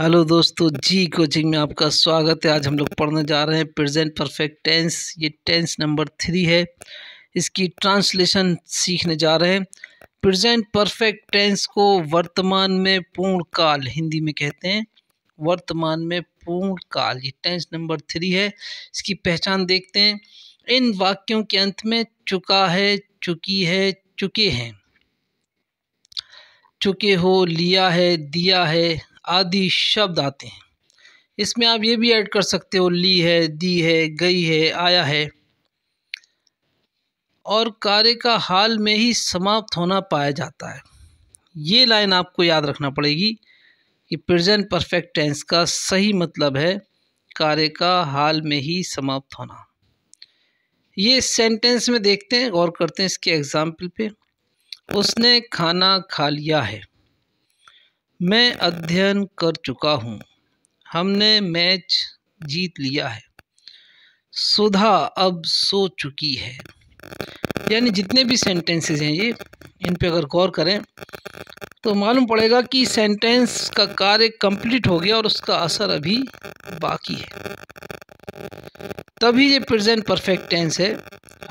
hello दोस्तों जी coaching में आपका स्वागत है आज हम लोग पढ़ने जा रहे हैं प्रेजेंट परफेक्ट टेंस ये टेंस नंबर थ्री है इसकी ट्रांसलेशन सीखने जा रहे हैं प्रेजेंट परफेक्ट टेंस को वर्तमान में पूर्ण काल हिंदी में कहते हैं वर्तमान में पूर्ण काल ये टेंस नंबर थ्री है इसकी पहचान देखते हैं इन वाक्यों के अंत में चुका है चुकी है चुके हैं चुके हो लिया है दिया है आदि शब्द आते हैं इसमें आप ये भी ऐड कर सकते हो ली है दी है गई है आया है और कार्य का हाल में ही समाप्त होना पाया जाता है ये लाइन आपको याद रखना पड़ेगी कि प्रेजेंट परफेक्ट टेंस का सही मतलब है कार्य का हाल में ही समाप्त होना ये सेंटेंस में देखते हैं गौर करते हैं इसके एग्ज़ाम्पल पे उसने खाना खा लिया है मैं अध्ययन कर चुका हूँ हमने मैच जीत लिया है सुधा अब सो चुकी है यानी जितने भी सेंटेंसेस हैं ये इन पे अगर गौर करें तो मालूम पड़ेगा कि सेंटेंस का कार्य कंप्लीट हो गया और उसका असर अभी बाकी है तभी ये प्रेजेंट परफेक्ट टेंस है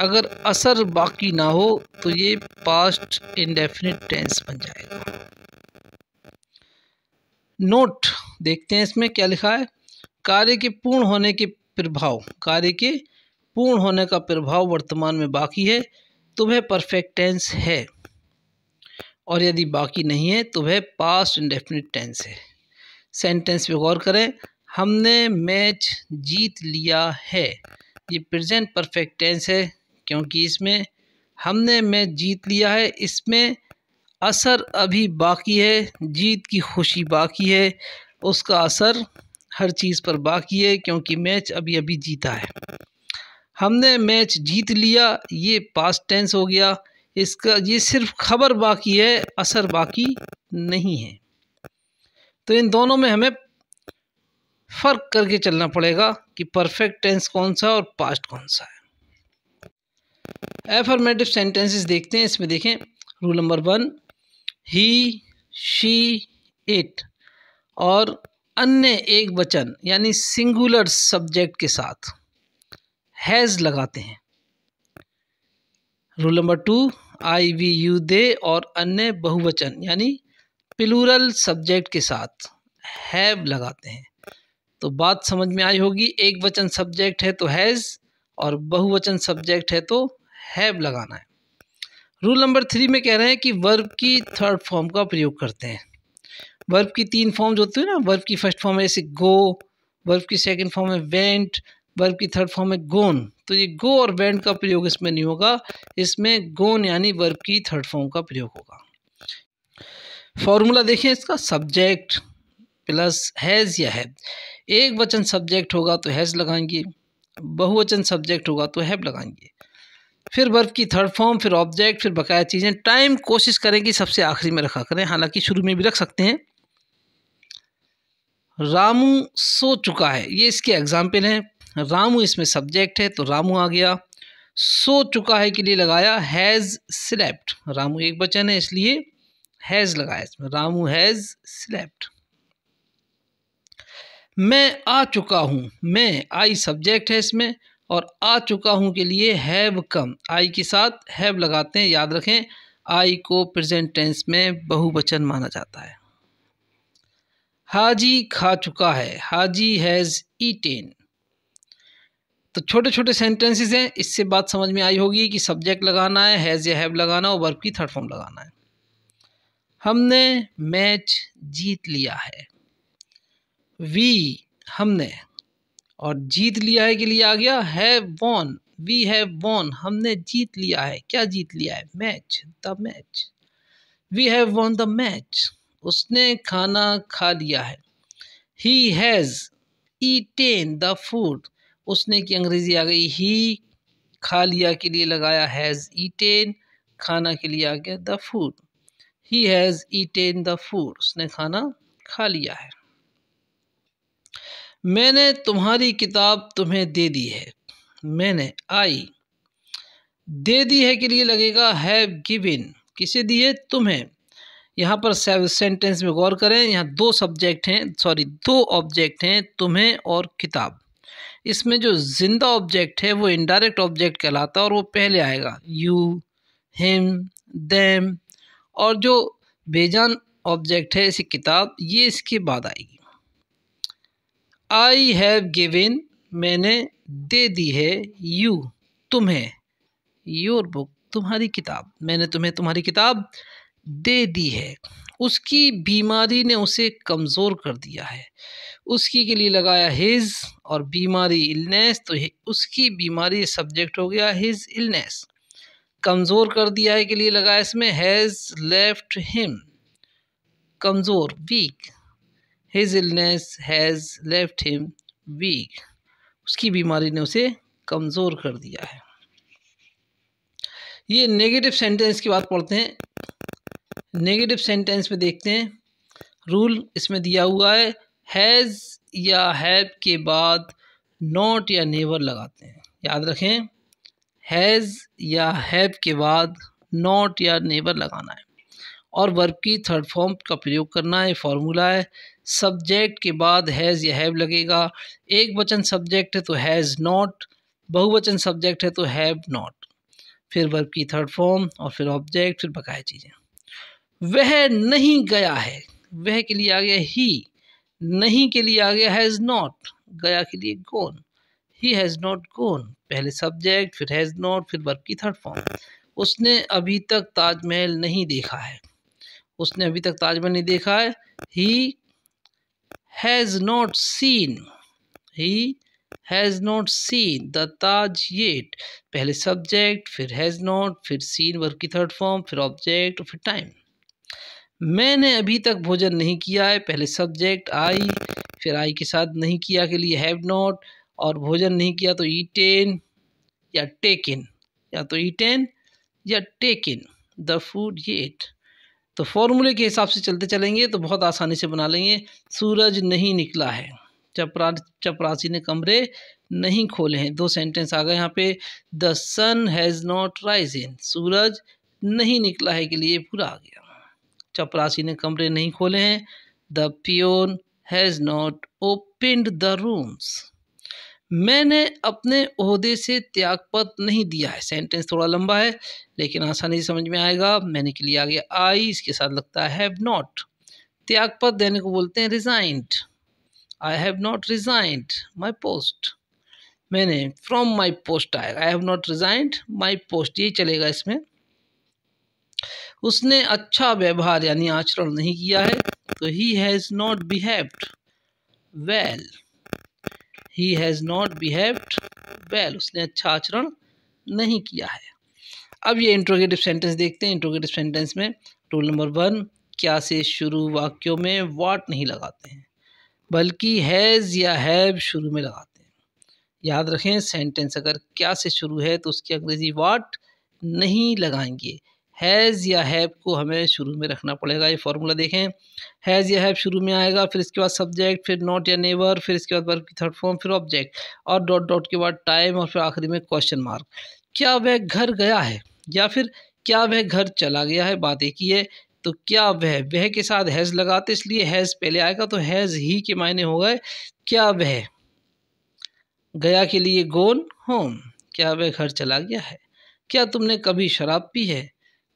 अगर असर बाकी ना हो तो ये पास्ट इंडेफिनिट टेंस बन जाएगा नोट देखते हैं इसमें क्या लिखा है कार्य के पूर्ण होने के प्रभाव कार्य के पूर्ण होने का प्रभाव वर्तमान में बाकी है तो वह परफेक्ट टेंस है और यदि बाकी नहीं है तो वह पास्ट इंडेफिनिट टेंस है सेंटेंस पे गौर करें हमने मैच जीत लिया है ये प्रेजेंट परफेक्ट टेंस है क्योंकि इसमें हमने मैच जीत लिया है इसमें असर अभी बाकी है जीत की खुशी बाकी है उसका असर हर चीज़ पर बाकी है क्योंकि मैच अभी अभी जीता है हमने मैच जीत लिया ये पास्ट टेंस हो गया इसका ये सिर्फ खबर बाकी है असर बाकी नहीं है तो इन दोनों में हमें फ़र्क करके चलना पड़ेगा कि परफेक्ट टेंस कौन सा और पास्ट कौन सा है एफर्मेटिव सेंटेंसेस देखते हैं इसमें देखें rule number one he she it और अन्य एक वचन यानी सिंगुलर सब्जेक्ट के साथ हैज़ लगाते हैं rule number two I we you they और अन्य बहुवचन यानी प्लूरल सब्जेक्ट के साथ हैव लगाते हैं तो बात समझ में आई होगी एक वचन सब्जेक्ट है तो हैज़ और बहुवचन सब्जेक्ट है तो हैव लगाना है रूल नंबर थ्री में कह रहे हैं कि वर्ब की थर्ड फॉर्म का प्रयोग करते हैं वर्ब की तीन फॉर्म्स होती है ना वर्ब की फर्स्ट फॉर्म है जैसे गो वर्ब की सेकंड फॉर्म है वेंट वर्ब की थर्ड फॉर्म है गोन तो ये गो और वेंट का प्रयोग इसमें नहीं होगा इसमें गोन यानी वर्ब की थर्ड फॉर्म का प्रयोग होगा फॉर्मूला देखें इसका सब्जेक्ट प्लस हैज़ या हैब एक वचन सब्जेक्ट होगा तो हैज़ लगाएंगे बहुवचन सब्जेक्ट होगा तो हैब लगाएंगे फिर वर्ब की थर्ड फॉर्म फिर ऑब्जेक्ट फिर बकाया चीज़ें टाइम कोशिश करें कि सबसे आखिरी में रखा करें हालांकि शुरू में भी रख सकते हैं रामू सो चुका है ये इसके एग्जाम्पल हैं रामू इसमें सब्जेक्ट है तो रामू आ गया सो चुका है के लिए लगाया हैज़ स्लेप्ट रामू एक बचन है इसलिए हैज़ लगाया इसमें रामू हैज़ स्लेप्ट मैं आ चुका हूँ मैं आई सब्जेक्ट है इसमें और आ चुका हूँ के लिए हैव कम आई के साथ हैव लगाते हैं याद रखें आई को प्रेजेंट टेंस में बहुवचन माना जाता है हाजी खा चुका है हाजी हैज़ ईटेन तो छोटे छोटे सेंटेंसेस हैं इससे बात समझ में आई होगी कि सब्जेक्ट लगाना है हैज़ या हैव लगाना और वर्ब की थर्ड फॉर्म लगाना है हमने मैच जीत लिया है वी हमने और जीत लिया है के लिए आ गया है वॉन वी हैव वॉन हमने जीत लिया है क्या जीत लिया है match the match we have won the match उसने खाना खा लिया है he has eaten the food उसने की अंग्रेज़ी आ गई ही खा लिया के लिए लगाया हैज़ ईटेन खाना के लिए आ गया the food he has eaten the food उसने खाना खा लिया है मैंने तुम्हारी किताब तुम्हें दे दी है मैंने आई दे दी है के लिए लगेगा हैव गिविन किसे दी है तुम्हें यहाँ पर सेंटेंस में गौर करें यहाँ दो सब्जेक्ट हैं सॉरी दो ऑब्जेक्ट हैं तुम्हें और किताब इसमें जो जिंदा ऑब्जेक्ट है वो इनडायरेक्ट ऑब्जेक्ट कहलाता है और वो पहले आएगा यू हिम देम और जो बेजान ऑब्जेक्ट है ऐसी किताब ये इसके बाद आएगी आई हैव गिविन मैंने दे दी है यू तुम्हें योर बुक तुम्हारी किताब मैंने तुम्हें तुम्हारी किताब दे दी है उसकी बीमारी ने उसे कमज़ोर कर दिया है उसकी के लिए लगाया हिज और बीमारी इलनेस तो उसकी बीमारी सब्जेक्ट हो गया हिज इलनेस कमज़ोर कर दिया है के लिए लगाया इसमें हैज़ लेफ्ट हिम कमज़ोर weak his illness has left him weak उसकी बीमारी ने उसे कमज़ोर कर दिया है ये नेगेटिव सेंटेंस की बात पढ़ते हैं नेगेटिव सेंटेंस में देखते हैं रूल इसमें दिया हुआ है हैज़ या हैव के बाद नॉट या नेवर लगाते हैं याद रखें हैज़ या हैव के बाद नॉट या नेवर लगाना है और वर्ब की थर्ड फॉर्म का प्रयोग करना है फार्मूला है सब्जेक्ट के बाद हैज़ या हैव लगेगा एक वचन सब्जेक्ट है तो हैज़ नॉट बहुवचन सब्जेक्ट है तो हैव नॉट फिर वर्ब की थर्ड फॉर्म और फिर ऑब्जेक्ट फिर बकाया चीज़ें वह नहीं गया है वह के लिए आ गया ही नहीं के लिए आ गया हैज़ नॉट गया के लिए गोन ही हैज़ नॉट गोन पहले सब्जेक्ट फिर हैज़ नॉट फिर वर्ब की थर्ड फॉर्म उसने अभी तक ताजमहल नहीं देखा है उसने अभी तक ताजमहल नहीं देखा है he has not seen he has not seen the Taj yet पहले सब्जेक्ट फिर हैज़ नॉट फिर सीन वर्क की थर्ड फॉर्म फिर ऑब्जेक्ट फिर टाइम मैंने अभी तक भोजन नहीं किया है पहले सब्जेक्ट आई फिर आई के साथ नहीं किया के लिए हैव नॉट और भोजन नहीं किया तो ईटेन या इन या तो ईटेन या इन द फूड येट तो फॉर्मूले के हिसाब से चलते चलेंगे तो बहुत आसानी से बना लेंगे सूरज नहीं निकला है चपरा चपरासी ने कमरे नहीं खोले हैं दो सेंटेंस आ गए यहाँ पे the sun has not risen सूरज नहीं निकला है के लिए पूरा आ गया चपरासी ने कमरे नहीं खोले हैं the peon has not opened the rooms मैंने अपने अहदे से त्यागपत्र नहीं दिया है सेंटेंस थोड़ा लंबा है लेकिन आसानी से समझ में आएगा मैंने के लिए आगे आई इसके साथ लगता है हैव नॉट त्यागपत देने को बोलते हैं resigned I have not resigned my post मैंने फ्रॉम माई पोस्ट आएगा I have not resigned my post ये चलेगा इसमें उसने अच्छा व्यवहार यानी आचरण नहीं किया है तो he has not behaved well he has not behaved well उसने अच्छा आचरण नहीं किया है अब ये इंट्रोगेटिव सेंटेंस देखते हैं इंट्रोगेटिव सेंटेंस में रूल नंबर वन क्या से शुरू वाक्यों में वाट नहीं लगाते हैं बल्कि हैज़ या हैव शुरू में लगाते हैं याद रखें सेंटेंस अगर क्या से शुरू है तो उसकी अंग्रेज़ी वाट नहीं लगाएंगे हैज़ या हैब को हमें शुरू में रखना पड़ेगा ये फार्मूला देखें हैज़ या हैब शुरू में आएगा फिर इसके बाद सब्जेक्ट फिर नॉट या नेवर फिर इसके बाद वर्ब की थर्ड फॉर्म फिर ऑब्जेक्ट और डॉट डॉट के बाद टाइम और फिर आखिरी में क्वेश्चन मार्क क्या वह घर गया है या फिर क्या वह घर चला गया है बात एक ही है तो क्या वह वह के साथ हैज़ लगाते इसलिए हैज़ पहले आएगा तो हैज़ ही के मायने हो गए क्या वह गया के लिए गोन होम क्या वह घर चला गया है क्या तुमने कभी शराब पी है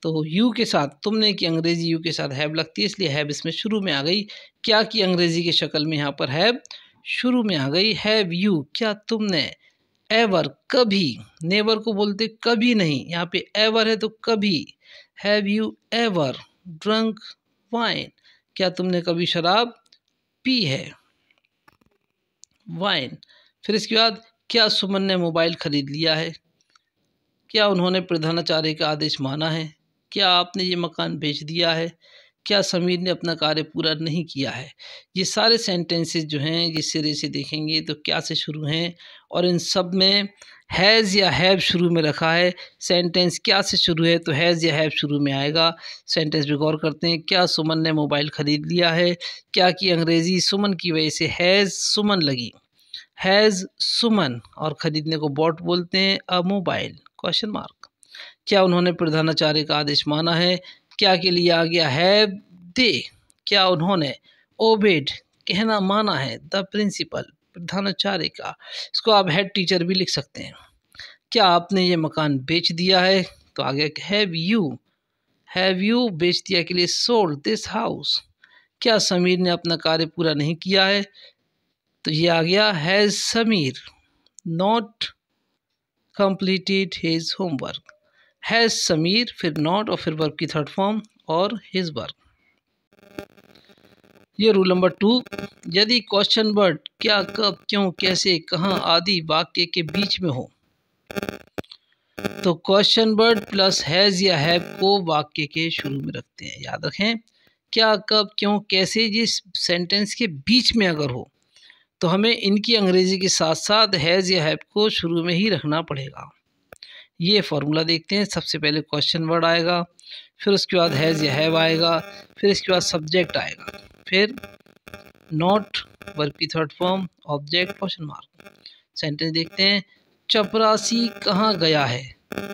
तो यू के साथ तुमने की अंग्रेज़ी यू के साथ हैब लगती है इसलिए हैब इसमें शुरू में आ गई क्या की अंग्रेज़ी की शक्ल में यहाँ पर हैब शुरू में आ गई हैव यू क्या तुमने एवर कभी नेवर को बोलते कभी नहीं यहाँ पे एवर है तो कभी have you ever drunk wine क्या तुमने कभी शराब पी है वाइन फिर इसके बाद क्या सुमन ने मोबाइल ख़रीद लिया है क्या उन्होंने प्रधानाचार्य का आदेश माना है क्या आपने ये मकान बेच दिया है क्या समीर ने अपना कार्य पूरा नहीं किया है ये सारे सेंटेंसेस जो हैं ये सिरे से देखेंगे तो क्या से शुरू हैं और इन सब में हैज़ या हैव शुरू में रखा है सेंटेंस क्या से शुरू है तो हैज़ या हैव शुरू में आएगा सेंटेंस भी गौर करते हैं क्या सुमन ने मोबाइल ख़रीद लिया है क्या कि अंग्रेज़ी सुमन की वजह से हैज़ सुमन लगी हैज़ सुमन और ख़रीदने को बॉट बोलते हैं अ मोबाइल क्वेश्चन मार्क क्या उन्होंने प्रधानाचार्य का आदेश माना है क्या के लिए आ गया है दे क्या उन्होंने ओबेड कहना माना है द प्रिंसिपल प्रधानाचार्य का इसको आप हेड टीचर भी लिख सकते हैं क्या आपने ये मकान बेच दिया है तो आगे हैव यू हैव यू बेच दिया के लिए सोल्ड दिस हाउस क्या समीर ने अपना कार्य पूरा नहीं किया है तो ये आ गया has Sameer not completed his homework has Sameer फिर नॉट और फिर वर्क की थर्ड फॉर्म और हिज वर्क ये रूल नंबर टू यदि क्वेश्चन वर्ड क्या कब क्यों कैसे कहाँ आदि वाक्य के बीच में हो तो क्वेश्चन वर्ड प्लस हैज़ या हैव को वाक्य के शुरू में रखते हैं याद रखें क्या कब क्यों कैसे जिस सेंटेंस के बीच में अगर हो तो हमें इनकी अंग्रेज़ी के साथ साथ हैज़ या हैव को शुरू में ही रखना पड़ेगा ये फार्मूला देखते हैं सबसे पहले क्वेश्चन वर्ड आएगा फिर उसके बाद हैज़ या हैव आएगा फिर इसके बाद सब्जेक्ट आएगा फिर नॉट वर्क की third form object question mark sentence देखते हैं चपरासी कहाँ गया है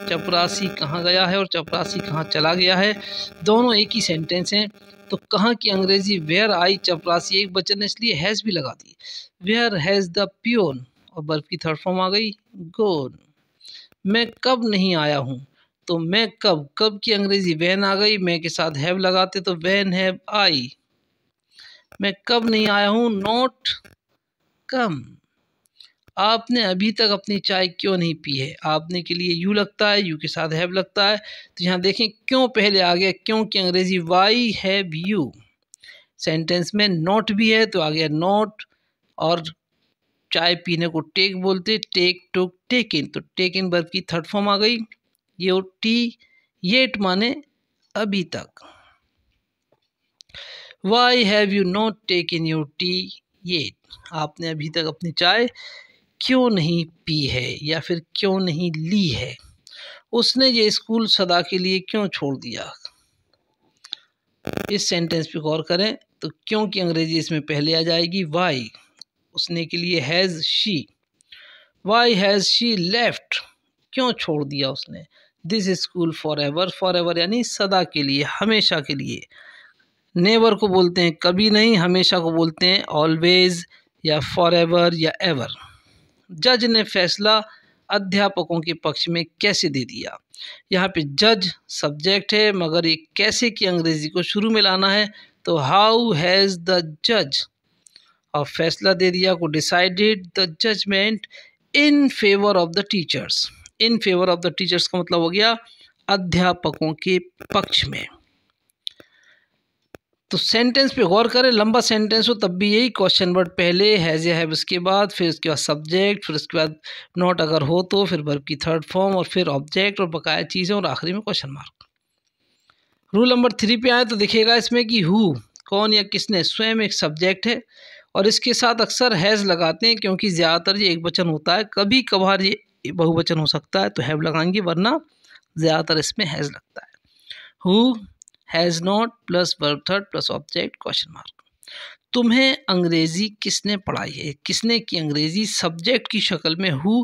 चपरासी कहाँ गया है और चपरासी कहाँ चला गया है दोनों एक ही सेंटेंस हैं तो कहाँ की अंग्रेज़ी वेयर आई चपरासी एक बचन ने इसलिए हैज़ भी लगा दी वेयर हैज़ द प्योन और बर्फ की थर्ड फॉर्म आ गई गोन मैं कब नहीं आया हूँ तो मैं कब कब की अंग्रेज़ी वैन आ गई मैं के साथ हैव लगाते तो वैन हैव आई मैं कब नहीं आया हूँ नोट कम आपने अभी तक अपनी चाय क्यों नहीं पी है आपने के लिए यू लगता है यू के साथ हैव लगता है तो यहाँ देखें क्यों पहले आ गया क्योंकि अंग्रेज़ी वाई हैव यू सेंटेंस में नोट भी है तो आ गया नोट और चाय पीने को टेक बोलते टेक टुक टेक इन तो टेक इन वर्ब की थर्ड फॉर्म आ गई ये और टी येट माने अभी तक why have you not taken your tea yet आपने अभी तक अपनी चाय क्यों नहीं पी है या फिर क्यों नहीं ली है उसने ये स्कूल सदा के लिए क्यों छोड़ दिया इस सेंटेंस पे गौर करें तो क्योंकि अंग्रेजी इसमें पहले आ जाएगी वाई उसने के लिए has she why has she left क्यों छोड़ दिया उसने this school for ever for ever यानी सदा के लिए हमेशा के लिए नेवर को बोलते हैं कभी नहीं हमेशा को बोलते हैं ऑलवेज़ या फॉर एवर या एवर जज ने फैसला अध्यापकों के पक्ष में कैसे दे दिया यहाँ पे जज सब्जेक्ट है मगर ये कैसे की अंग्रेज़ी को शुरू में लाना है तो हाउ हैज़ द जज और फैसला दे दिया को decided the judgement in favour of the teachers in favour of the teachers का मतलब हो गया अध्यापकों के पक्ष में तो सेंटेंस पे गौर करें लंबा सेंटेंस हो तब भी यही क्वेश्चन वर्ड पहले हैज़ या हैव इसके बाद फिर उसके बाद सब्जेक्ट फिर उसके बाद नॉट अगर हो तो फिर वर्ब की थर्ड फॉर्म और फिर ऑब्जेक्ट और बकाया चीज़ें और आखिरी में question mark rule number three पे आए तो दिखेगा इसमें कि हु कौन या किसने स्वयं एक सब्जेक्ट है और इसके साथ अक्सर हैज़ लगाते हैं क्योंकि ज़्यादातर ये एक वचन होता है कभी कभार ये बहुवचन हो सकता है तो हैव लगाएंगे वरना ज़्यादातर इसमें हैज़ लगता है who has not plus verb third plus object question mark तुम्हें अंग्रेज़ी किसने पढ़ाई है किसने की अंग्रेज़ी सब्जेक्ट की शक्ल में हु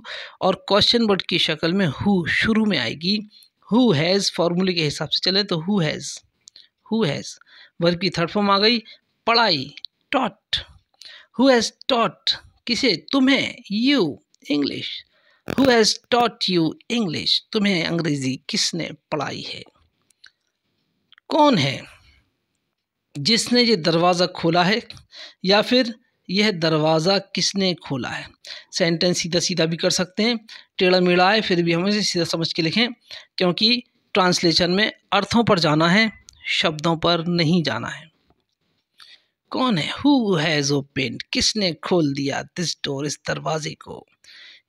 और क्वेश्चन वर्ड की शक्ल में हु शुरू में आएगी हु हैज़ फार्मूले के हिसाब से चले तो who has who has verb की थर्ड फॉर्म आ गई पढ़ाई टॉट हु हैज़ टॉट किसे तुम्हें you English who has taught you English तुम्हें अंग्रेज़ी किसने पढ़ाई है कौन है जिसने ये दरवाज़ा खोला है या फिर यह दरवाज़ा किसने खोला है सेंटेंस सीधा सीधा भी कर सकते हैं टेढ़ा मेढ़ा है फिर भी हम इसे सीधा समझ के लिखें क्योंकि ट्रांसलेशन में अर्थों पर जाना है शब्दों पर नहीं जाना है कौन है हु हैज़ ओपेंड किसने खोल दिया दिस डोर इस दरवाजे को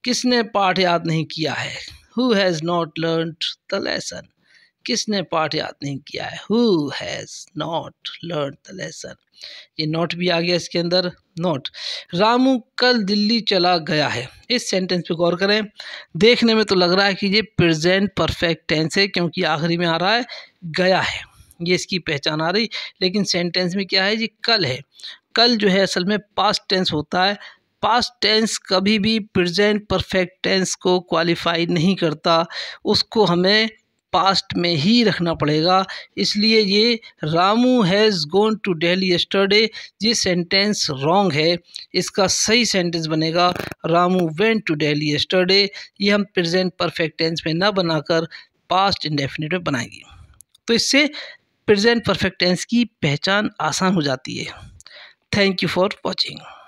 किसने पाठ याद नहीं किया है who has not learn the lesson किसने पाठ याद नहीं किया है who has not learn the lesson ये नॉट भी आ गया इसके अंदर नॉट रामू कल दिल्ली चला गया है इस सेंटेंस पे गौर करें देखने में तो लग रहा है कि ये प्रेजेंट परफेक्ट टेंस है क्योंकि आखिरी में आ रहा है गया है ये इसकी पहचान आ रही लेकिन सेंटेंस में क्या है जी कल है कल जो है असल में पास्ट टेंस होता है पास्ट टेंस कभी भी प्रेजेंट परफेक्ट टेंस को क्वालिफाई नहीं करता उसको हमें पास्ट में ही रखना पड़ेगा इसलिए ये Ramu has gone to Delhi yesterday ये सेंटेंस रॉन्ग है इसका सही सेंटेंस बनेगा Ramu went to Delhi yesterday ये हम प्रेजेंट परफेक्ट टेंस में ना बनाकर पास्ट इंडेफिनेट में बनाएंगे तो इससे प्रेजेंट परफेक्ट टेंस की पहचान आसान हो जाती है थैंक यू फॉर वॉचिंग